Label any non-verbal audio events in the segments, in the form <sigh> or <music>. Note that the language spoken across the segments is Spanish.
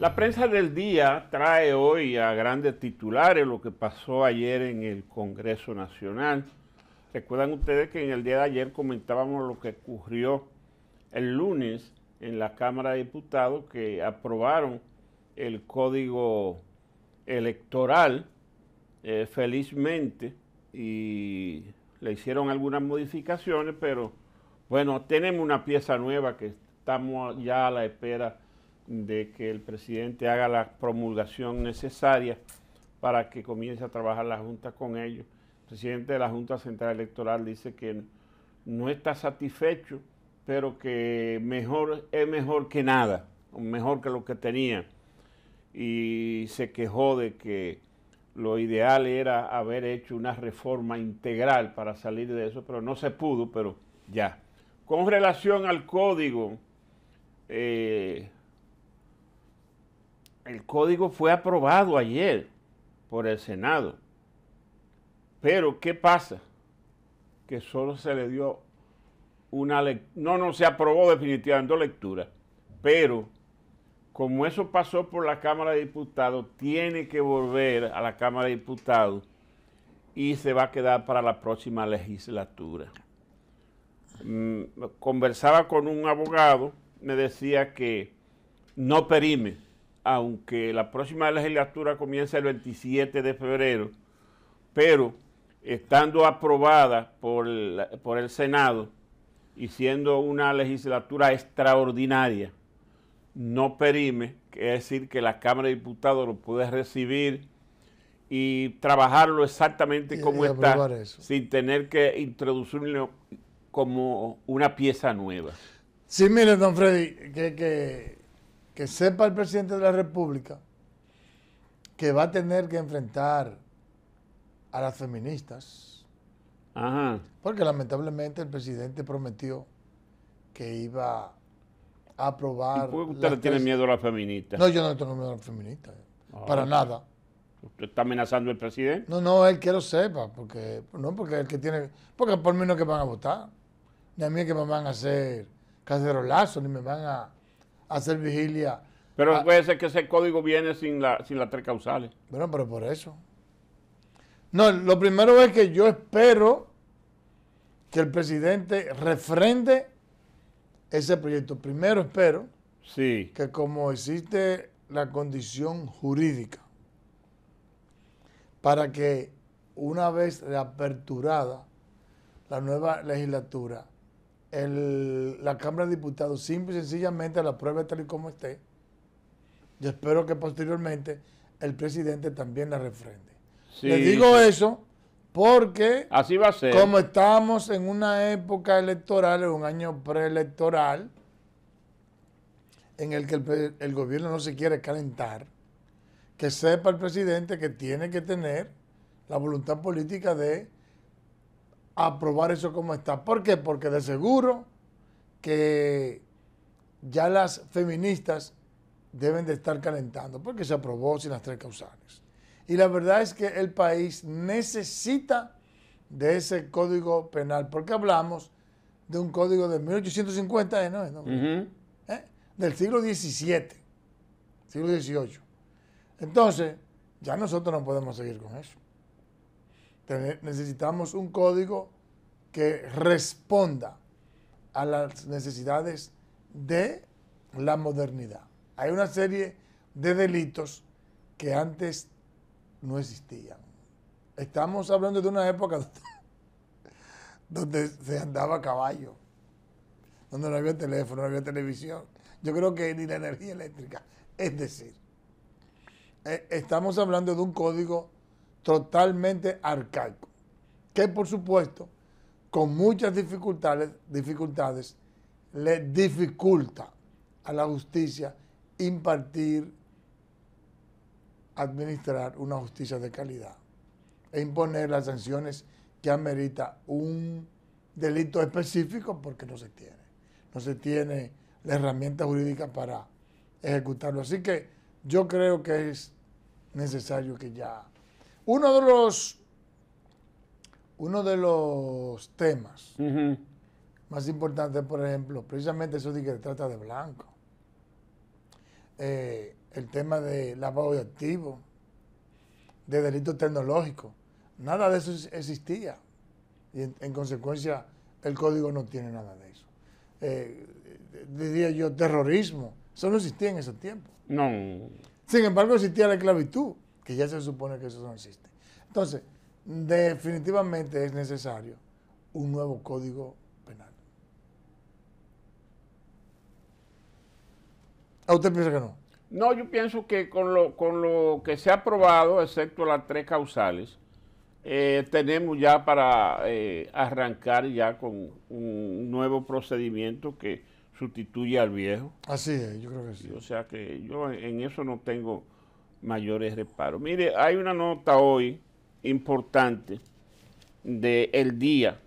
La prensa del día trae hoy a grandes titulares lo que pasó ayer en el Congreso Nacional. Recuerdan ustedes que en el día de ayer comentábamos lo que ocurrió el lunes en la Cámara de Diputados que aprobaron el código electoral eh, felizmente y le hicieron algunas modificaciones, pero bueno, tenemos una pieza nueva que estamos ya a la espera de que el presidente haga la promulgación necesaria para que comience a trabajar la Junta con ellos. El presidente de la Junta Central Electoral dice que no está satisfecho, pero que mejor es mejor que nada, mejor que lo que tenía. Y se quejó de que lo ideal era haber hecho una reforma integral para salir de eso, pero no se pudo, pero ya. Con relación al código eh, el código fue aprobado ayer por el Senado. Pero, ¿qué pasa? Que solo se le dio una lectura. No, no se aprobó definitivamente dos lecturas. Pero, como eso pasó por la Cámara de Diputados, tiene que volver a la Cámara de Diputados y se va a quedar para la próxima legislatura. Mm, conversaba con un abogado, me decía que no perime aunque la próxima legislatura comienza el 27 de febrero, pero estando aprobada por, el Senado y siendo una legislatura extraordinaria, no perime, es decir, que la Cámara de Diputados lo puede recibir y trabajarlo exactamente como está, sin tener que introducirlo como una pieza nueva. Sí, mire, don Freddy, que que sepa el presidente de la República que va a tener que enfrentar a las feministas. Ajá. Porque lamentablemente el presidente prometió que iba a aprobar. ¿Por usted le tiene miedo a las feministas? No, yo no tengo miedo a las feministas. Eh, ah. Para nada. ¿Usted está amenazando al presidente? No, no, él que lo sepa, porque no porque el que tiene, porque por mí no es que van a votar, ni a mí es que me van a hacer cacerolazo, ni me van a hacer vigilia. Pero ah. puede ser que ese código viene sin, la, sin las tres causales. Bueno, pero por eso. No, lo primero es que yo espero que el presidente refrende ese proyecto. Primero espero sí. que como existe la condición jurídica para que una vez reaperturada la nueva legislatura, la Cámara de Diputados simple y sencillamente la apruebe tal y como esté. Yo espero que posteriormente el presidente también la refrende. Le digo eso porque Como estamos en una época electoral, en un año preelectoral, en el que el, gobierno no se quiere calentar, que sepa el presidente que tiene que tener la voluntad política de aprobar eso como está. ¿Por qué? Porque de seguro que ya las feministas deben de estar calentando, porque se aprobó sin las tres causales. Y la verdad es que el país necesita de ese código penal, porque hablamos de un código de 1850, eh, ¿no? ¿Eh? del siglo XVII, siglo XVIII. Entonces, ya nosotros no podemos seguir con eso necesitamos un código que responda a las necesidades de la modernidad. Hay una serie de delitos que antes no existían. Estamos hablando de una época <laughs> donde, se andaba a caballo, donde no había teléfono, no había televisión. Yo creo que ni la energía eléctrica. Es decir, eh, estamos hablando de un código totalmente arcaico, que por supuesto con muchas dificultades, dificultades le dificulta a la justicia impartir, administrar una justicia de calidad e imponer las sanciones que amerita un delito específico porque no se tiene. No se tiene la herramienta jurídica para ejecutarlo. Así que yo creo que es necesario que ya uno de los, uno de los temas más importantes, por ejemplo, precisamente eso de que trata de blanco. Eh, el tema de lavado de activos, de delitos tecnológicos. Nada de eso existía. Y en, consecuencia, el código no tiene nada de eso. Eh, diría yo, terrorismo. Eso no existía en ese tiempo. No. Sin embargo, existía la esclavitud que ya se supone que eso no existe. Entonces, definitivamente es necesario un nuevo código penal. ¿A usted piensa que no? No, yo pienso que con lo, que se ha aprobado, excepto las tres causales, eh, tenemos ya para eh, arrancar ya con un nuevo procedimiento que sustituye al viejo. Así es, yo creo que sí. O sea que yo en eso no tengo mayores reparos. Mire, hay una nota hoy importante del el día.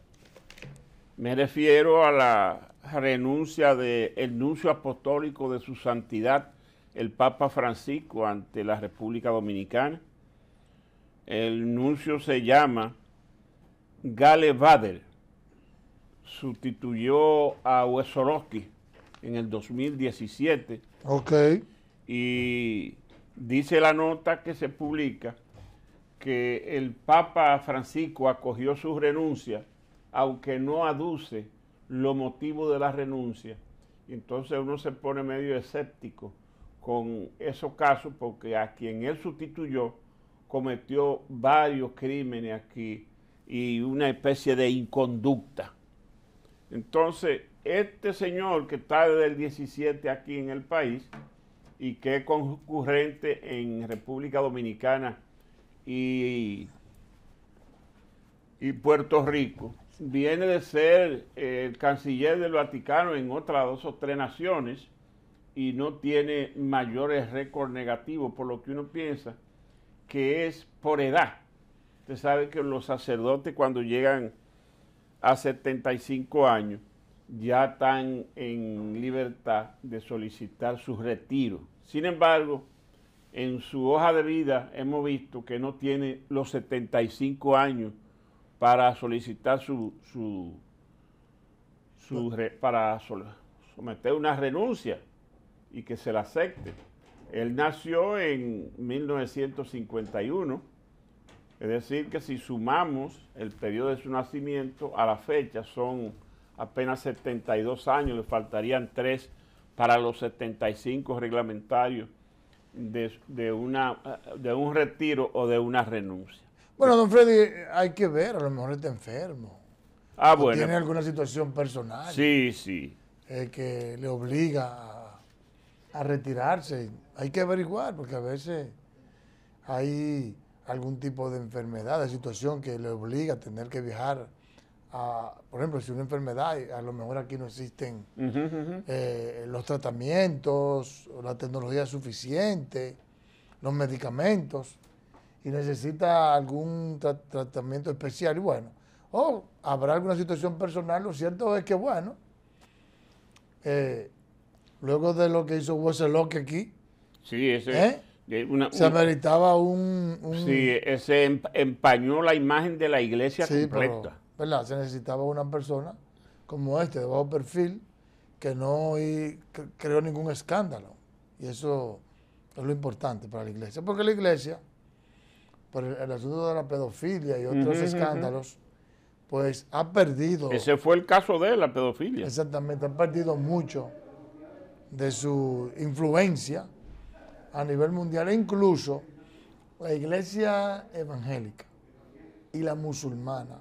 Me refiero a la renuncia del nuncio apostólico de su santidad, el Papa Francisco, ante la República Dominicana. El nuncio se llama Gale Sustituyó a Huesoroski en el 2017. Ok. Y Dice la nota que se publica que el Papa Francisco acogió su renuncia, aunque no aduce los motivos de la renuncia. Entonces uno se pone medio escéptico con esos casos porque a quien él sustituyó cometió varios crímenes aquí y una especie de inconducta. Entonces, este señor que está desde el 17 aquí en el país, y que es concurrente en República Dominicana y, y Puerto Rico. Viene de ser eh, el canciller del Vaticano en otras dos o tres naciones y no tiene mayores récords negativos, por lo que uno piensa que es por edad. Usted sabe que los sacerdotes cuando llegan a 75 años ya están en libertad de solicitar su retiro sin embargo, en su hoja de vida hemos visto que no tiene los 75 años para solicitar su, su, pues para someter una renuncia y que se la acepte. Él nació en 1951, es decir, que si sumamos el periodo de su nacimiento a la fecha, son apenas 72 años, le faltarían tres para los 75 reglamentarios de, de, una, de un retiro o de una renuncia. Bueno, don Freddy, hay que ver, a lo mejor está enfermo. Ah, bueno. Tiene alguna situación personal. Sí, sí. Eh, que le obliga a retirarse. Hay que averiguar, porque a veces hay algún tipo de enfermedad, de situación que le obliga a tener que viajar por ejemplo, si una enfermedad, a lo mejor aquí no existen eh, los tratamientos, la tecnología suficiente, los medicamentos, y necesita algún tratamiento especial. Y bueno, o habrá alguna situación personal, lo cierto es que, bueno, eh, luego de lo que hizo Wesselock aquí, ¿eh? se ameritaba un, Sí, ese empañó la imagen de la iglesia completa. Se necesitaba una persona como este, de bajo perfil, que no creó ningún escándalo. Y eso es lo importante para la iglesia. Porque la iglesia, por el, asunto de la pedofilia y otros escándalos, pues ha perdido. Ese fue el caso de la pedofilia. Exactamente, ha perdido mucho de su influencia a nivel mundial, e incluso la iglesia evangélica y la musulmana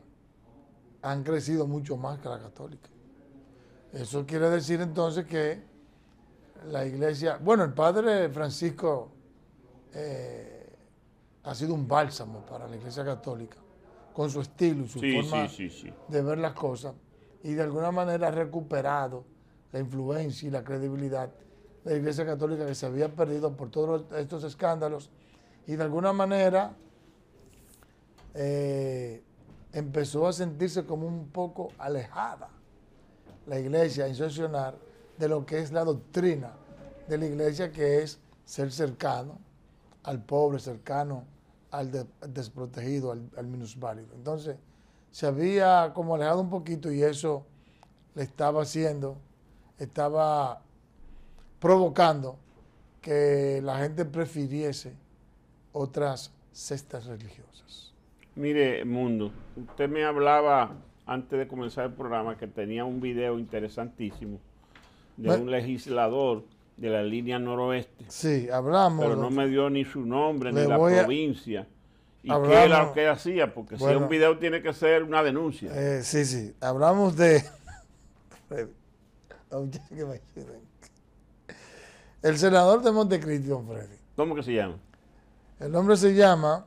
han crecido mucho más que la católica. Eso quiere decir entonces que la iglesia, bueno, el padre Francisco eh, ha sido un bálsamo para la iglesia católica, con su estilo y su forma de ver las cosas, y de alguna manera ha recuperado la influencia y la credibilidad de la iglesia católica que se había perdido por todos estos escándalos, y de alguna manera... Eh, empezó a sentirse como un poco alejada la iglesia institucional de lo que es la doctrina de la iglesia, que es ser cercano al pobre, cercano al, desprotegido, al, al, minusválido. Entonces, se había como alejado un poquito y eso le estaba haciendo, estaba provocando que la gente prefiriese otras cestas religiosas. Mire, Mundo, usted me hablaba antes de comenzar el programa que tenía un video interesantísimo de un legislador de la línea noroeste. Sí, hablamos. Pero no me dio ni su nombre, ni la provincia. ¿Y qué era lo que hacía? Porque si si un video tiene que ser una denuncia. Eh, sí, sí. Hablamos de... <laughs> el senador de Montecristi, Freddy. ¿Cómo que se llama? El nombre se llama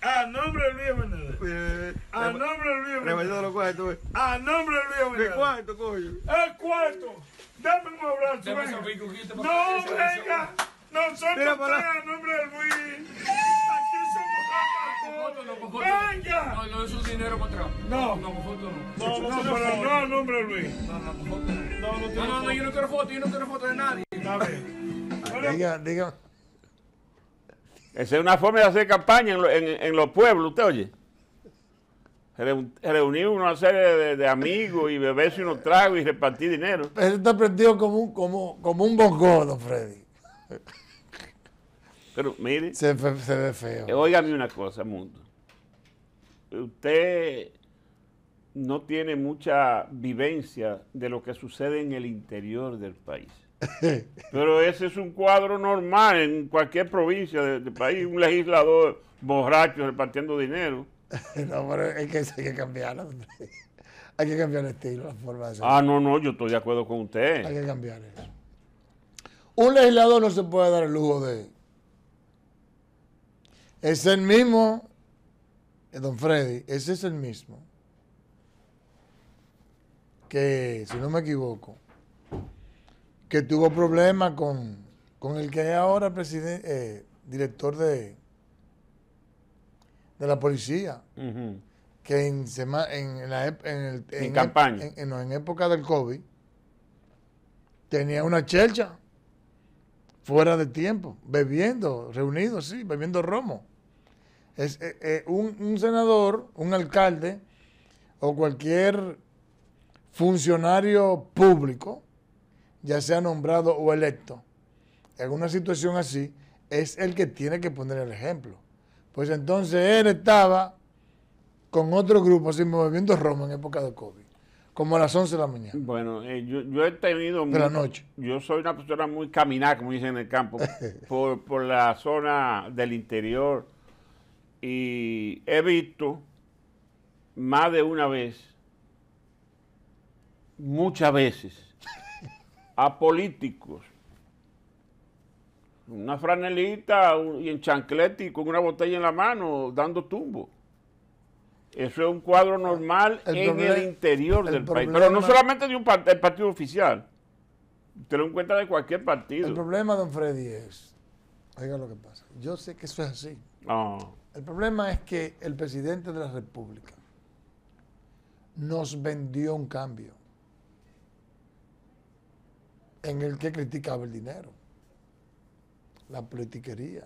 A nombre de Luis Venado eh, eh. A nombre de Luis cuarto A nombre de Luis el el cuarto, coño? ¡El cuarto! Dame un abrazo. venga. no, venga. Nosotros tres nombre de Luis. Aquí somos no, no, No, no es un dinero no, atrás. No. No, no, foto no. No, no, no a nombre de Luis. No, no, no, no. No, no, no, yo no quiero foto, yo no quiero foto de nadie. no, no, no, esa es una forma de hacer campaña en, los pueblos, ¿usted oye? reunir una serie de, amigos y beberse unos tragos y repartir dinero. usted está prendido como un, como, como un Freddy. Pero mire. Se, ve feo. Eh, óigame una cosa, mundo. Usted no tiene mucha vivencia de lo que sucede en el interior del país. <laughs> Pero ese es un cuadro normal en cualquier provincia del, país, un legislador borracho repartiendo dinero. <laughs> No, pero es que hay que cambiarlo. Hay que cambiar el estilo, la forma Ah, no, no, yo estoy de acuerdo con usted. Hay que cambiar eso. Un legislador no se puede dar el lujo de. Es el mismo, eh, don Freddy, ese es el mismo. Que, si no me equivoco, que tuvo problemas con, con el que hay ahora presidente, eh, director de, de la policía, que en, la, época del COVID tenía una chelcha fuera de tiempo, bebiendo, reunidos, sí, bebiendo romo. Es, eh, eh, un, un senador, un alcalde o cualquier funcionario público ya sea nombrado o electo, en una situación así, es el que tiene que poner el ejemplo. Pues entonces él estaba con otro grupo, así moviendo Roma en época de COVID, como a las 11 de la mañana. Bueno, eh, yo, he tenido... De noche. Yo soy una persona muy caminada, como dicen en el campo, <laughs> por, por la zona del interior y he visto más de una vez, muchas veces, a políticos. Una franelita y en chanclete y con una botella en la mano, dando tumbo. Eso es un cuadro ah, normal en el interior del país. Pero no solamente de un partido oficial. Te lo encuentra de cualquier partido. El problema, don Freddy, es. Oiga lo que pasa. Yo sé que eso es así. Ah. El problema es que el presidente de la República nos vendió un cambio en el que criticaba el dinero, la politiquería,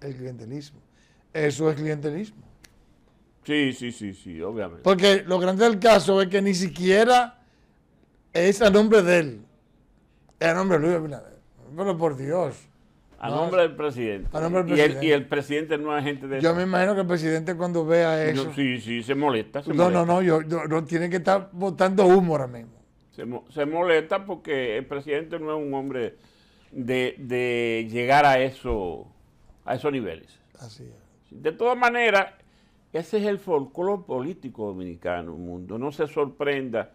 el clientelismo. Eso es clientelismo. Sí, sí, sí, sí, obviamente. Porque lo grande del caso es que ni siquiera es a nombre de él, es a nombre de Luis Abinader. Pero por Dios. A nombre del presidente. Y, el, presidente no es gente de... Yo me imagino que el presidente cuando vea eso... sí, sí, se molesta. no, no, no, yo, no, tiene que estar botando humor a mí. Se, molesta porque el presidente no es un hombre de, llegar a, eso, a esos niveles. Así es. De todas maneras, ese es el folclore político dominicano, mundo. No se sorprenda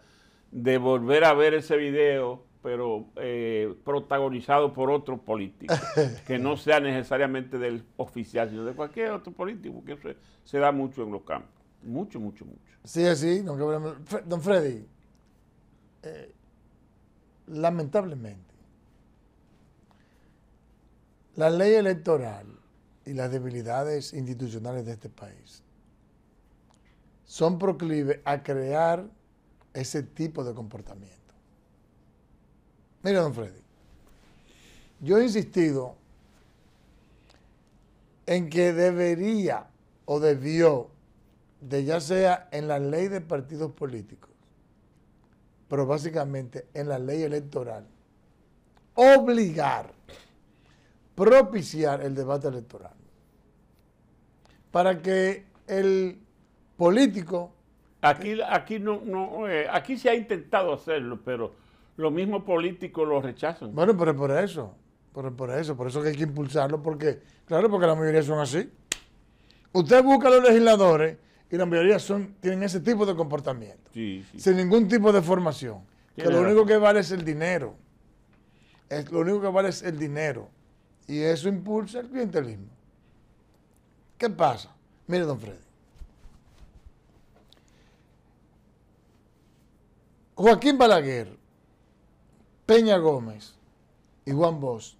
de volver a ver ese video, pero eh, protagonizado por otro político, <laughs> que no sea necesariamente del oficial, sino de cualquier otro político, Porque eso se da mucho en los campos. Mucho, mucho, mucho. Sí, sí, don Freddy. Eh, lamentablemente, la ley electoral y las debilidades institucionales de este país son proclives a crear ese tipo de comportamiento. Mira, don Freddy, yo he insistido en que debería o debió, de ya sea en la ley de partidos políticos, pero básicamente en la ley electoral, obligar, propiciar el debate electoral, para que el político... Aquí, aquí, no, no eh, aquí se ha intentado hacerlo, pero los mismos políticos lo rechazan. Bueno, pero por eso, por, eso, por eso que hay que impulsarlo, porque, claro, porque la mayoría son así. Usted busca a los legisladores y la mayoría son, tienen ese tipo de comportamiento, sin ningún tipo de formación. Que lo único que vale es el dinero. Es, lo único que vale es el dinero. Y eso impulsa el clientelismo. ¿Qué pasa? Mire, don Freddy. Joaquín Balaguer, Peña Gómez y Juan Bosch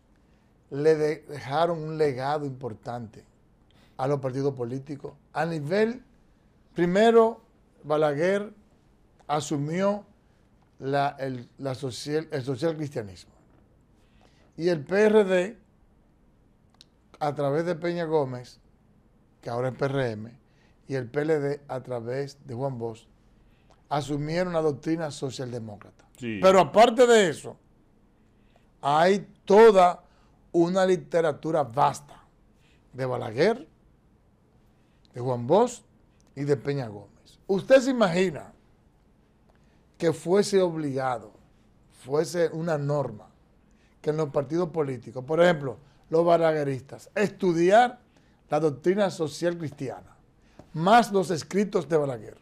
le dejaron un legado importante a los partidos políticos a nivel Primero, Balaguer asumió el, socialcristianismo. social, el cristianismo. Y el PRD, a través de Peña Gómez, que ahora es PRM, y el PLD, a través de Juan Bosch, asumieron la doctrina socialdemócrata. Pero aparte de eso, hay toda una literatura vasta de Balaguer, de Juan Bosch, y de Peña Gómez. Usted se imagina que fuese obligado, fuese una norma, que en los partidos políticos, por ejemplo, los balagueristas, estudiar la doctrina social cristiana, más los escritos de Balaguer.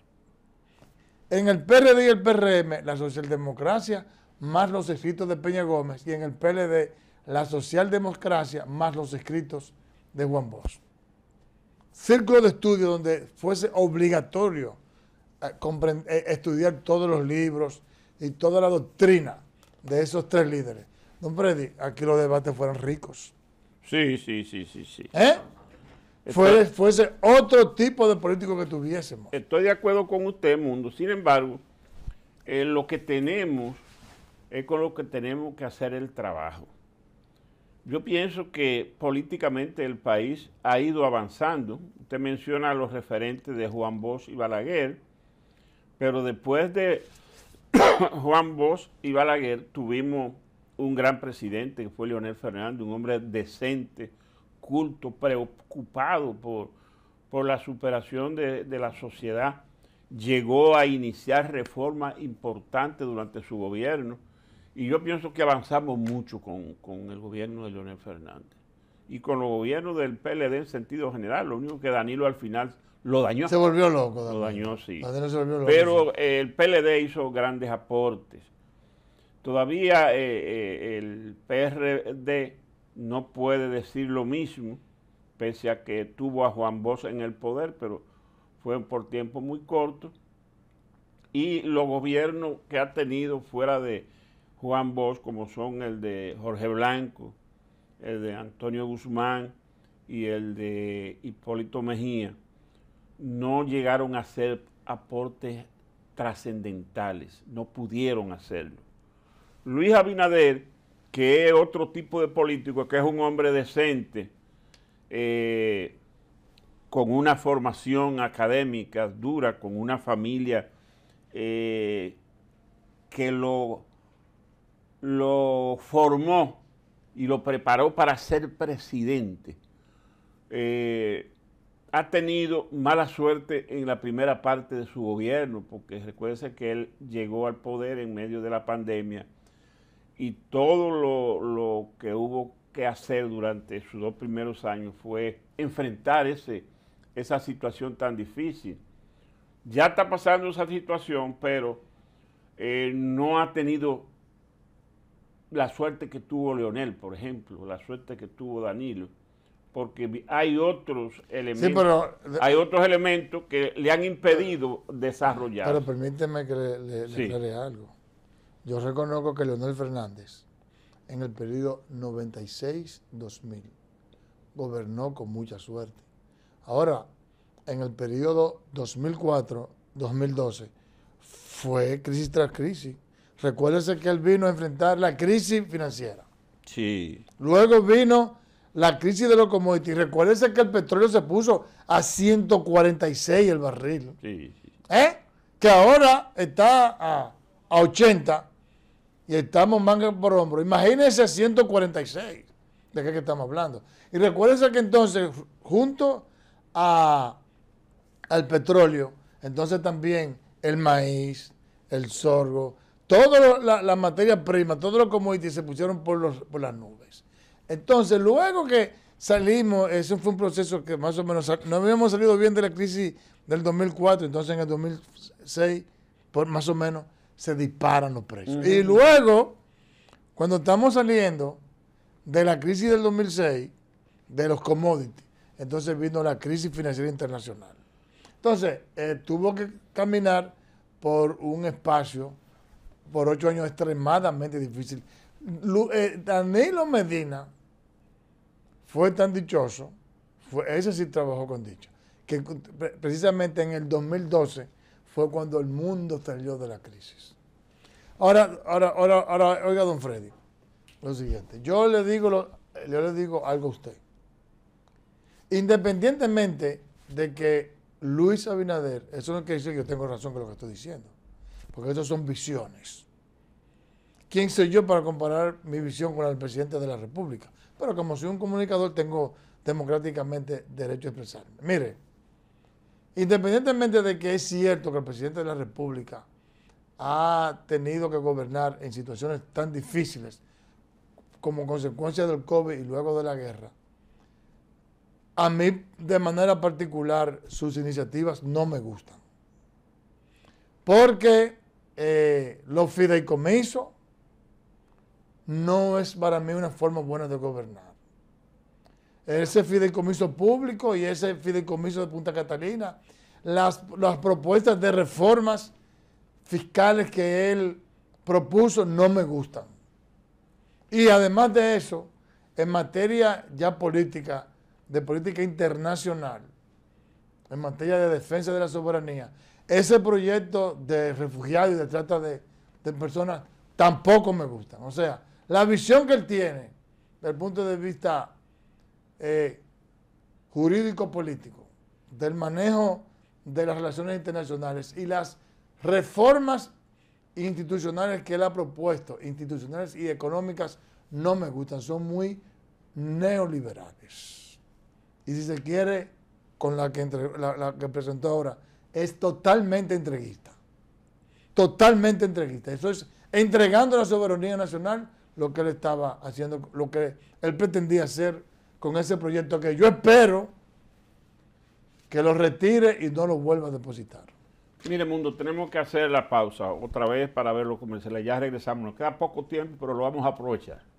En el PRD y el PRM, la socialdemocracia, más los escritos de Peña Gómez, y en el PLD, la socialdemocracia, más los escritos de Juan Bosch círculo de estudio donde fuese obligatorio eh, eh, estudiar todos los libros y toda la doctrina de esos tres líderes. Don Freddy, aquí los debates fueron ricos. Sí, sí, sí, sí, sí. ¿Eh? fuese, otro tipo de político que tuviésemos. Estoy de acuerdo con usted, Mundo. Sin embargo, eh, lo que tenemos es con lo que tenemos que hacer el trabajo. Yo pienso que políticamente el país ha ido avanzando. Usted menciona a los referentes de Juan Bosch y Balaguer, pero después de <coughs> Juan Bosch y Balaguer tuvimos un gran presidente que fue Leonel Fernández, un hombre decente, culto, preocupado por, la superación de, de la sociedad. Llegó a iniciar reformas importantes durante su gobierno y yo pienso que avanzamos mucho con, el gobierno de Leonel Fernández y con los gobiernos del PLD en sentido general. Lo único que Danilo al final lo dañó. Se volvió loco. Lo dañó, sí. Pero el PLD hizo grandes aportes. Todavía eh, eh, el PRD no puede decir lo mismo, pese a que tuvo a Juan Bosch en el poder, pero fue por tiempo muy corto. Y los gobiernos que ha tenido fuera de, Juan Bosch, como son el de Jorge Blanco, el de Antonio Guzmán y el de Hipólito Mejía, no llegaron a hacer aportes trascendentales, no pudieron hacerlo. Luis Abinader, que es otro tipo de político, que es un hombre decente, eh, con una formación académica dura, con una familia eh, que lo lo formó y lo preparó para ser presidente. Eh, ha tenido mala suerte en la primera parte de su gobierno, porque recuérdense que él llegó al poder en medio de la pandemia y todo lo, que hubo que hacer durante sus dos primeros años fue enfrentar ese, esa situación tan difícil. Ya está pasando esa situación, pero eh, no ha tenido la suerte que tuvo Leonel, por ejemplo, la suerte que tuvo Danilo, porque hay otros elementos, hay otros elementos que le han impedido desarrollar. Pero permíteme que le, le, algo. Yo reconozco que Leonel Fernández, en el periodo 96-2000, gobernó con mucha suerte. Ahora, en el periodo 2004-2012, fue crisis tras crisis. Recuérdese que él vino a enfrentar la crisis financiera. Sí. Luego vino la crisis de los commodities. Recuérdese que el petróleo se puso a 146 el barril. Sí, ¿Eh? Que ahora está a, 80 y estamos manga por hombro. Imagínense 146. ¿De qué que estamos hablando? Y recuérdense que entonces, junto al petróleo, entonces también el maíz, el sorgo, Todas las la materias primas, todos los commodities se pusieron por, las nubes. Entonces, luego que salimos, eso fue un proceso que más o menos, no habíamos salido bien de la crisis del 2004, entonces en el 2006, por, más o menos, se disparan los precios. Y luego, cuando estamos saliendo de la crisis del 2006, de los commodities, entonces vino la crisis financiera internacional. Entonces, eh, tuvo que caminar por un espacio por ocho años extremadamente difícil. Eh, Danilo Medina fue tan dichoso, ese sí trabajó con dicho, que precisamente en el 2012 fue cuando el mundo salió de la crisis. Ahora, ahora, ahora, ahora oiga, don Freddy, lo siguiente. Yo le digo, lo, yo le digo algo a usted. Independientemente de que Luis Abinader, eso no quiere decir que yo tengo razón con lo que estoy diciendo porque esas son visiones. ¿Quién soy yo para comparar mi visión con la del presidente de la República? Pero como soy un comunicador, tengo democráticamente derecho a expresarme. Mire, independientemente de que es cierto que el presidente de la República ha tenido que gobernar en situaciones tan difíciles como consecuencia del COVID y luego de la guerra, a mí de manera particular sus iniciativas no me gustan. Porque eh, los fideicomisos, no es para mí una forma buena de gobernar. Ese fideicomiso público y ese fideicomiso de Punta Catalina, las, las propuestas de reformas fiscales que él propuso no me gustan. Y además de eso, en materia ya política, de política internacional, en materia de defensa de la soberanía, ese proyecto de refugiados y de trata de, personas tampoco me gusta. O sea, la visión que él tiene desde el punto de vista eh, jurídico-político, del manejo de las relaciones internacionales y las reformas institucionales que él ha propuesto, institucionales y económicas, no me gustan, son muy neoliberales. Y si se quiere, con la que, la que presentó ahora, es totalmente entreguista. Totalmente entreguista. Eso es entregando la soberanía nacional lo que él estaba haciendo, lo que él pretendía hacer con ese proyecto que yo espero que lo retire y no lo vuelva a depositar. Mire, Mundo, tenemos que hacer la pausa otra vez para ver se Ya regresamos, nos queda poco tiempo, pero lo vamos a aprovechar.